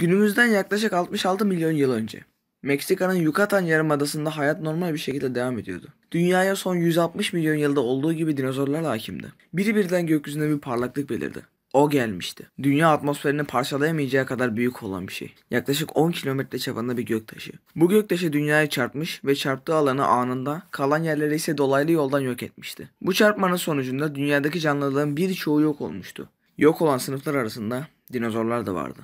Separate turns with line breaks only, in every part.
Günümüzden yaklaşık 66 milyon yıl önce. Meksika'nın Yucatan Yarımadası'nda hayat normal bir şekilde devam ediyordu. Dünyaya son 160 milyon yılda olduğu gibi dinozorlar hakimdi. Biri birden gökyüzünde bir parlaklık belirdi. O gelmişti. Dünya atmosferini parçalayamayacağı kadar büyük olan bir şey. Yaklaşık 10 kilometre çapında bir göktaşı. Bu göktaşı dünyaya çarpmış ve çarptığı alanı anında, kalan yerleri ise dolaylı yoldan yok etmişti. Bu çarpmanın sonucunda dünyadaki canlıların birçoğu yok olmuştu. Yok olan sınıflar arasında dinozorlar da vardı.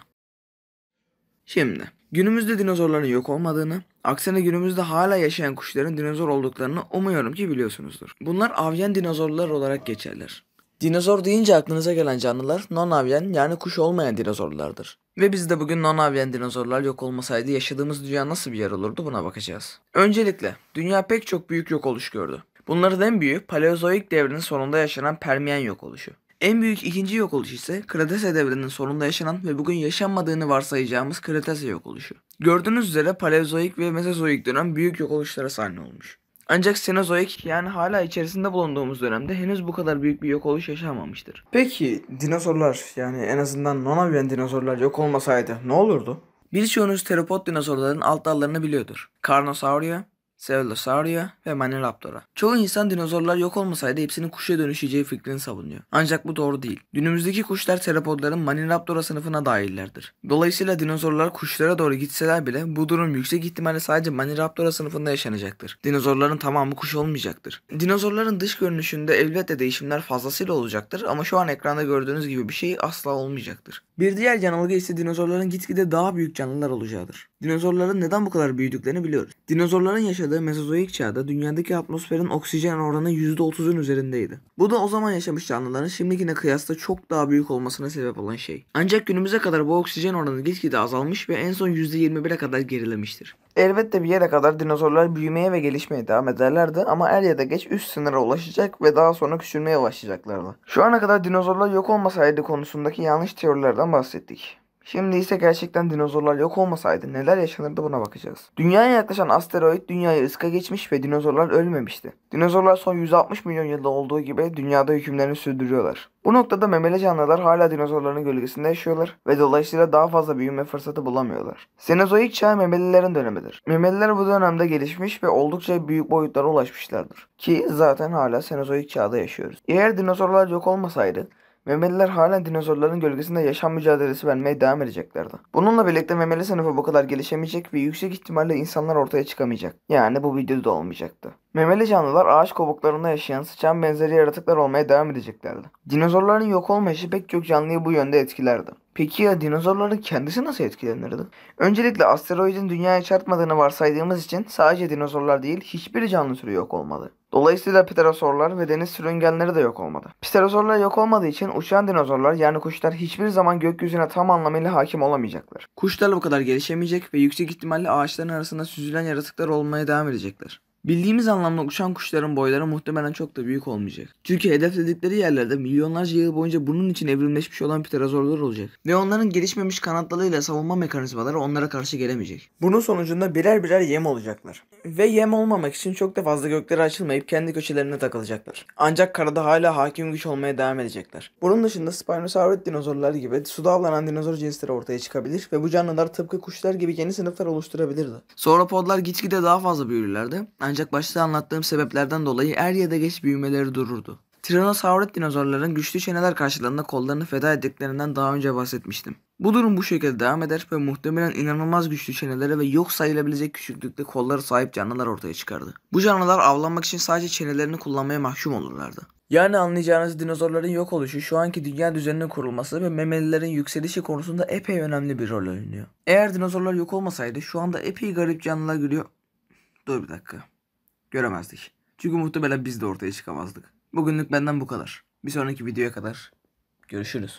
Şimdi günümüzde dinozorların yok olmadığını, aksine günümüzde hala yaşayan kuşların dinozor olduklarını umuyorum ki biliyorsunuzdur. Bunlar avyen dinozorlar olarak geçerler. Dinozor deyince aklınıza gelen canlılar non-avyen yani kuş olmayan dinozorlardır. Ve biz de bugün non-avyen dinozorlar yok olmasaydı yaşadığımız dünya nasıl bir yer olurdu buna bakacağız. Öncelikle dünya pek çok büyük yok oluş gördü. Bunların en büyüğü Paleozoik devrinin sonunda yaşanan Permiyen yok oluşu. En büyük ikinci yok oluş ise Kretase devrinin sonunda yaşanan ve bugün yaşanmadığını varsayacağımız Kretase yok oluşu. Gördüğünüz üzere Paleozoik ve Mesozoik dönem büyük yok oluşlara sahne olmuş. Ancak Senozoik yani hala içerisinde bulunduğumuz dönemde henüz bu kadar büyük bir yok oluş yaşanmamıştır. Peki dinozorlar yani en azından nonaviyen dinozorlar yok olmasaydı ne olurdu? Birçoğunuz teropod dinozorların alt dallarını biliyordur. Carnosauria Cerulosauria ve Maniraptor'a. Çoğu insan dinozorlar yok olmasaydı hepsinin kuşa dönüşeceği fikrini savunuyor. Ancak bu doğru değil. Günümüzdeki kuşlar terapodların Maniraptora sınıfına dahillerdir. Dolayısıyla dinozorlar kuşlara doğru gitseler bile bu durum yüksek ihtimalle sadece Maniraptora sınıfında yaşanacaktır. Dinozorların tamamı kuş olmayacaktır. Dinozorların dış görünüşünde elbette değişimler fazlasıyla olacaktır ama şu an ekranda gördüğünüz gibi bir şey asla olmayacaktır. Bir diğer yanılgı ise dinozorların gitgide daha büyük canlılar olacağıdır. Dinozorların neden bu kadar büyüdüklerini biliyoruz. Dinozorların yaşadığı yaşadığı Mezozoik çağda dünyadaki atmosferin oksijen oranı %30'un üzerindeydi. Bu da o zaman yaşamış canlıların şimdikine kıyasla çok daha büyük olmasına sebep olan şey. Ancak günümüze kadar bu oksijen oranı gitgide azalmış ve en son %21'e kadar gerilemiştir. Elbette bir yere kadar dinozorlar büyümeye ve gelişmeye devam ederlerdi ama er ya da geç üst sınıra ulaşacak ve daha sonra küçülmeye başlayacaklardı. Şu ana kadar dinozorlar yok olmasaydı konusundaki yanlış teorilerden bahsettik. Şimdi ise gerçekten dinozorlar yok olmasaydı neler yaşanırdı buna bakacağız. Dünyaya yaklaşan asteroid dünyayı ıska geçmiş ve dinozorlar ölmemişti. Dinozorlar son 160 milyon yılda olduğu gibi dünyada hükümlerini sürdürüyorlar. Bu noktada memeli canlılar hala dinozorların gölgesinde yaşıyorlar ve dolayısıyla daha fazla büyüme fırsatı bulamıyorlar. Senozoik çağ memelilerin dönemidir. Memeliler bu dönemde gelişmiş ve oldukça büyük boyutlara ulaşmışlardır. Ki zaten hala Senozoik çağda yaşıyoruz. Eğer dinozorlar yok olmasaydı memeliler halen dinozorların gölgesinde yaşam mücadelesi vermeye devam edeceklerdi. Bununla birlikte memeli sınıfı bu kadar gelişemeyecek ve yüksek ihtimalle insanlar ortaya çıkamayacak. Yani bu videoda olmayacaktı. Memeli canlılar ağaç kovuklarında yaşayan sıçan benzeri yaratıklar olmaya devam edeceklerdi. Dinozorların yok olmayışı pek çok canlıyı bu yönde etkilerdi. Peki ya dinozorların kendisi nasıl etkilenirdi? Öncelikle asteroidin dünyaya çarpmadığını varsaydığımız için sadece dinozorlar değil hiçbir canlı türü yok olmalı. Dolayısıyla pterosorlar ve deniz sürüngenleri de yok olmadı. Pterosorlar yok olmadığı için uçan dinozorlar yani kuşlar hiçbir zaman gökyüzüne tam anlamıyla hakim olamayacaklar. Kuşlar bu kadar gelişemeyecek ve yüksek ihtimalle ağaçların arasında süzülen yaratıklar olmaya devam edecekler. Bildiğimiz anlamda uçan kuşların boyları muhtemelen çok da büyük olmayacak. Çünkü hedefledikleri yerlerde milyonlarca yıl boyunca bunun için evrimleşmiş olan pterozorlar olacak. Ve onların gelişmemiş kanatlarıyla savunma mekanizmaları onlara karşı gelemeyecek. Bunun sonucunda birer birer yem olacaklar. Ve yem olmamak için çok da fazla göklere açılmayıp kendi köşelerine takılacaklar. Ancak karada hala hakim güç olmaya devam edecekler. Bunun dışında spinosaurus dinozorlar gibi suda avlanan dinozor cinsleri ortaya çıkabilir ve bu canlılar tıpkı kuşlar gibi yeni sınıflar oluşturabilirdi. Sonra gitgide daha fazla büyürlerdi. Ancak ancak başta anlattığım sebeplerden dolayı er ya da geç büyümeleri dururdu. Tiranosaurid dinozorların güçlü çeneler karşılığında kollarını feda ettiklerinden daha önce bahsetmiştim. Bu durum bu şekilde devam eder ve muhtemelen inanılmaz güçlü çenelere ve yok sayılabilecek küçüklükte kollara sahip canlılar ortaya çıkardı. Bu canlılar avlanmak için sadece çenelerini kullanmaya mahkum olurlardı. Yani anlayacağınız dinozorların yok oluşu, şu anki dünya düzeninin kurulması ve memelilerin yükselişi konusunda epey önemli bir rol oynuyor. Eğer dinozorlar yok olmasaydı şu anda epey garip canlılar gülüyor. Dur bir dakika göremezdik. Çünkü muhtemelen biz de ortaya çıkamazdık. Bugünlük benden bu kadar. Bir sonraki videoya kadar görüşürüz.